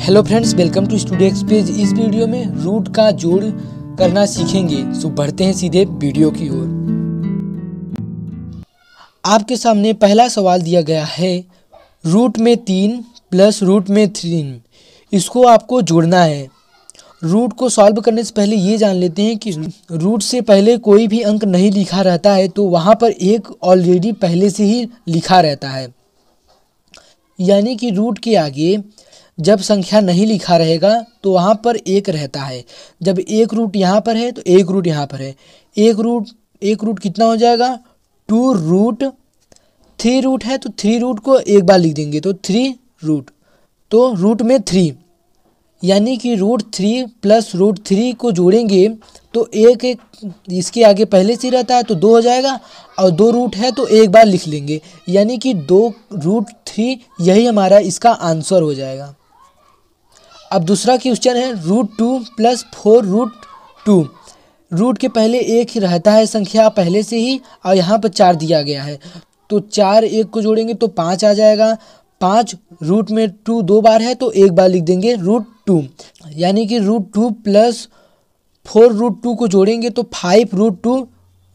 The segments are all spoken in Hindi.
hello friends welcome to studio एक्सपेज इस वीडियो में रूट का जोड़ करना सीखेंगे सो बढ़ते हैं सीधे वीडियो की ओर आपके सामने पहला सवाल दिया गया है रूट में तीन प्लस रूट में थ्री इसको आपको जोड़ना है रूट को सॉल्व करने से पहले ये जान लेते हैं कि रूट से पहले कोई भी अंक नहीं लिखा रहता है तो वहाँ पर एक ऑलरेडी पहले से ही लिखा रहता है यानी कि रूट के आगे जब संख्या नहीं लिखा रहेगा तो वहाँ पर एक रहता है जब एक रूट यहाँ पर है तो एक रूट यहाँ पर है एक रूट एक रूट कितना हो जाएगा टू रूट थ्री रूट है तो थ्री रूट को एक बार लिख देंगे तो थ्री रूट तो रूट में थ्री यानी कि root three plus root three को जोड़ेंगे तो एक एक इसके आगे पहले से रहता है तो दो हो जाएगा और दो रूट है तो एक बार लिख लेंगे यानी कि दो रूट थ्री यही हमारा इसका आंसर हो जाएगा अब दूसरा क्वेश्चन है root two plus four root two root के पहले एक ही रहता है संख्या पहले से ही और यहाँ पर चार दिया गया है तो चार एक को जोड़ेंगे तो पाँच आ जाएगा पाँच रूट में टू दो बार है तो एक बार लिख देंगे रूट टू यानी कि root two plus four root two को जोड़ेंगे तो फाइव रूट टू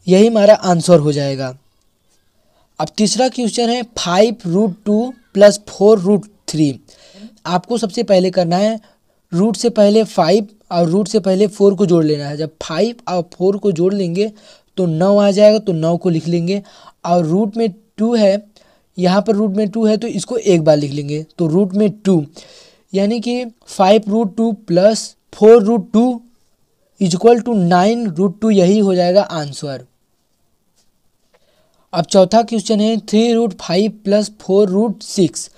यही हमारा आंसर हो जाएगा अब तीसरा क्वेश्चन है five root two plus four root three आपको सबसे पहले करना है रूट से पहले फाइव और रूट से पहले फोर को जोड़ लेना है जब फाइव और फोर को जोड़ लेंगे तो नौ आ जाएगा तो नौ को लिख लेंगे और रूट में टू है यहाँ पर रूट में टू है तो इसको एक बार लिख लेंगे तो रूट में टू यानी कि five root two plus four root two is equal two nine root two यही हो जाएगा आंसर अब चौथा क्वेश्चन है three root five plus four root six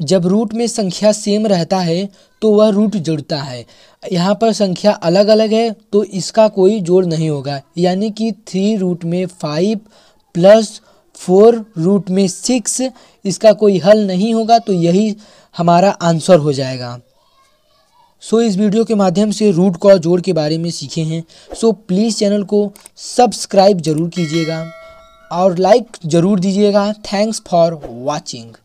जब रूट में संख्या सेम रहता है तो वह रूट जुड़ता है यहाँ पर संख्या अलग अलग है तो इसका कोई जोड़ नहीं होगा यानी कि थ्री रूट में फाइव प्लस फोर रूट में सिक्स इसका कोई हल नहीं होगा तो यही हमारा आंसर हो जाएगा सो so, इस वीडियो के माध्यम से रूट का जोड़ के बारे में सीखे हैं सो so, प्लीज़ चैनल को सब्सक्राइब जरूर कीजिएगा और लाइक ज़रूर दीजिएगा थैंक्स फॉर वॉचिंग